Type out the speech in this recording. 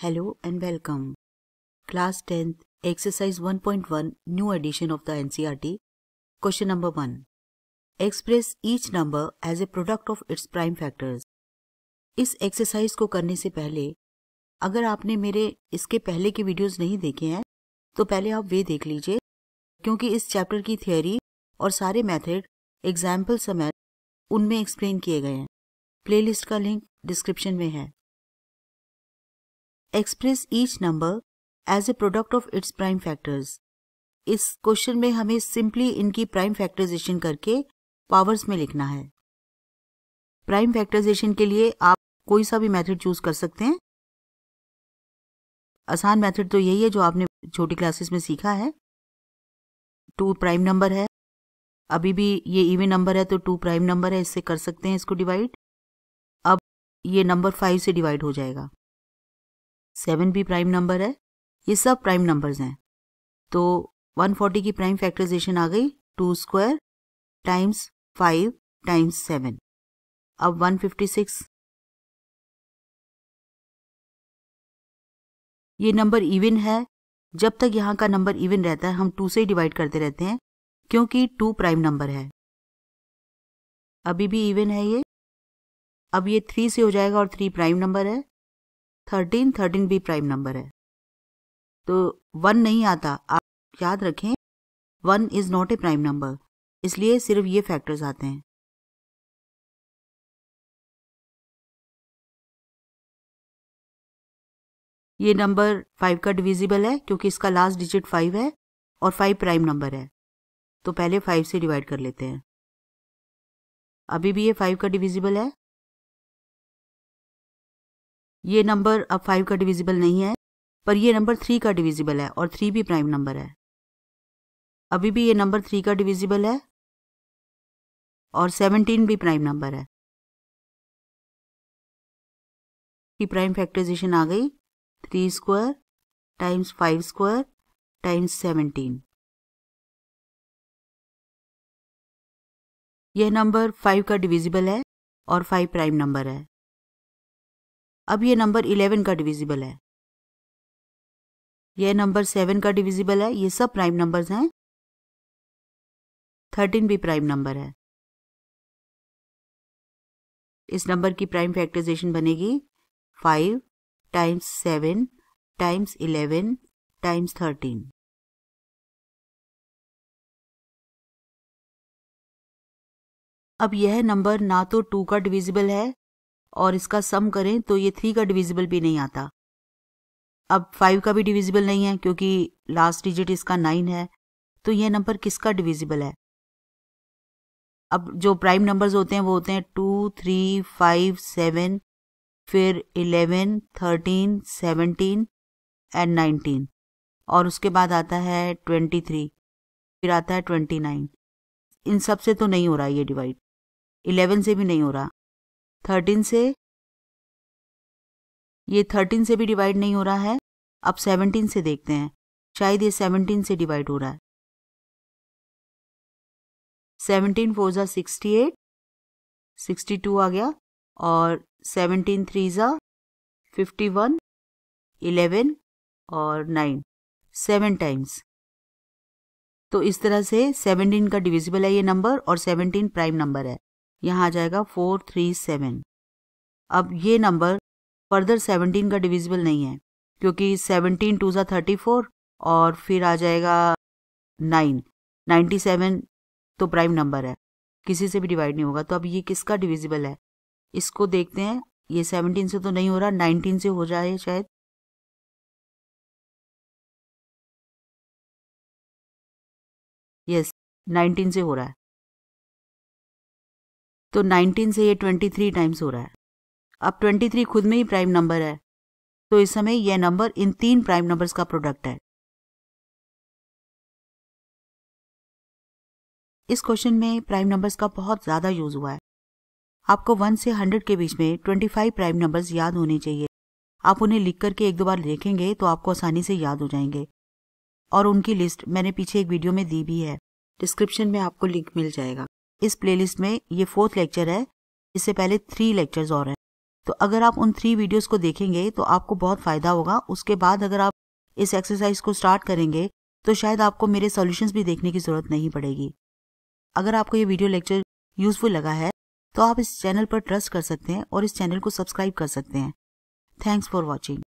Hello and welcome. Class 10th, Exercise 1.1, new edition of the NCRT. Question number one express each number as a product of its prime factors इस exercise को करने से पहले अगर आपने मेरे इसके पहले के वीडियोस नहीं देखे हैं तो पहले आप वे देख लीजिए क्योंकि इस चैप्टर की थियोरी और सारे मेथड एग्जाम्पल समेत उनमें एक्सप्लेन किए गए हैं प्लेलिस्ट का लिंक डिस्क्रिप्शन में है express each number as a product of its prime factors इस क्वेश्चन में हमें सिंपली इनकी प्राइम फैक्टराइजेशन करके पावर्स में लिखना है प्राइम फैक्टराइजेशन के लिए आप कोई सा भी मेथड चूज कर सकते हैं आसान मेथड तो यही है जो आपने छोटी क्लासेस में सीखा है टू प्राइम नंबर है अभी भी ये इवन नंबर है तो टू प्राइम नंबर है इससे कर सकते हैं इसको डिवाइड अब ये नंबर फाइव से डिवाइड हो जाएगा सेवन भी प्राइम नंबर है ये सब प्राइम नंबर्स हैं तो 140 की प्राइम फैक्टराइजेशन आ गई two square times five times seven अब 156 ये नंबर इवन है जब तक यहाँ का नंबर इवन रहता है हम टू से ही डिवाइड करते रहते हैं क्योंकि टू प्राइम नंबर है अभी भी इवन है ये अब ये थ्री से हो जाएगा और थ्री प्राइम नंबर है थर्टीन थर्टीन भी प्राइम नंबर है तो वन नहीं आता आप याद रखें one is not a prime number इसलिए सिर्फ ये फैक्टर्स आते हैं ये नंबर फाइव का डिविजिबल है क्योंकि इसका लास्ट डिजिट फाइव है और फाइव प्राइम नंबर है तो पहले फाइव से डिवाइड कर लेते हैं अभी भी ये फाइव का डिविजिबल है ये नंबर अब फाइव का डिविजिबल नहीं है पर यह नंबर थ्री का डिविजिबल है और थ्री भी प्राइम नंबर है अभी भी ये नंबर थ्री का डिविजिबल है और सेवनटीन भी प्राइम नंबर है प्राइम फैक्टराइजेशन आ गई three square times five square times seventeen यह नंबर फाइव का डिविजिबल है और फाइव प्राइम नंबर है अब ये नंबर इलेवन का डिविजिबल है यह नंबर सेवन का डिविजिबल है ये सब प्राइम नंबर्स हैं थर्टीन भी प्राइम नंबर है इस नंबर की प्राइम फैक्टराइजेशन बनेगी five times seven times eleven times thirteen अब यह नंबर ना तो टू का डिविजिबल है और इसका सम करें तो ये थ्री का डिविजिबल भी नहीं आता अब फाइव का भी डिविजिबल नहीं है क्योंकि लास्ट डिजिट इसका नाइन है तो ये नंबर किसका डिविजिबल है अब जो प्राइम नंबर्स होते हैं वो होते हैं टू थ्री फाइव सेवन फिर eleven thirteen seventeen and nineteen और उसके बाद आता है ट्वेंटी थ्री फिर आता है ट्वेंटी नाइन इन सब से तो नहीं हो रहा ये डिवाइड इलेवन से भी नहीं हो रहा थर्टीन से ये थर्टीन से भी डिवाइड नहीं हो रहा है अब सेवनटीन से देखते हैं शायद ये सेवनटीन से डिवाइड हो रहा है सेवनटीन फोर ज़ा सिक्सटी एट सिक्सटी टू आ गया और सेवनटीन थ्री ज़ा फिफ्टी वन इलेवन और नाइन सेवन टाइम्स तो इस तरह से सेवनटीन का डिविजिबल है ये नंबर और सेवनटीन प्राइम नंबर है यहाँ आ जाएगा फोर थ्री सेवन अब ये नंबर फर्दर सेवनटीन का डिविजिबल नहीं है क्योंकि सेवनटीन टू ज़ा थर्टी फोर और फिर आ जाएगा नाइन नाइन्टी सेवन तो प्राइम नंबर है किसी से भी डिवाइड नहीं होगा तो अब ये किसका डिविजिबल है इसको देखते हैं ये सेवनटीन से तो नहीं हो रहा नाइनटीन से हो जाए शायद यस नाइनटीन से हो रहा है तो 19 से ये 23 टाइम्स हो रहा है अब 23 खुद में ही प्राइम नंबर है तो इस समय यह नंबर इन तीन प्राइम नंबर्स का प्रोडक्ट है इस क्वेश्चन में प्राइम नंबर्स का बहुत ज़्यादा यूज हुआ है आपको वन से हंड्रेड के बीच में ट्वेंटी फाइव प्राइम नंबर्स याद होने चाहिए आप उन्हें लिख करके एक दो बार देखेंगे तो आपको आसानी से याद हो जाएंगे और उनकी लिस्ट मैंने पीछे एक वीडियो में दी भी है डिस्क्रिप्शन में आपको लिंक मिल जाएगा इस प्लेलिस्ट में ये फोर्थ लेक्चर है इससे पहले थ्री लेक्चर्स और हैं तो अगर आप उन थ्री वीडियोस को देखेंगे तो आपको बहुत फ़ायदा होगा उसके बाद अगर आप इस एक्सरसाइज को स्टार्ट करेंगे तो शायद आपको मेरे सॉल्यूशंस भी देखने की ज़रूरत नहीं पड़ेगी अगर आपको ये वीडियो लेक्चर यूज़फुल लगा है तो आप इस चैनल पर ट्रस्ट कर सकते हैं और इस चैनल को सब्सक्राइब कर सकते हैं थैंक्स फॉर वॉचिंग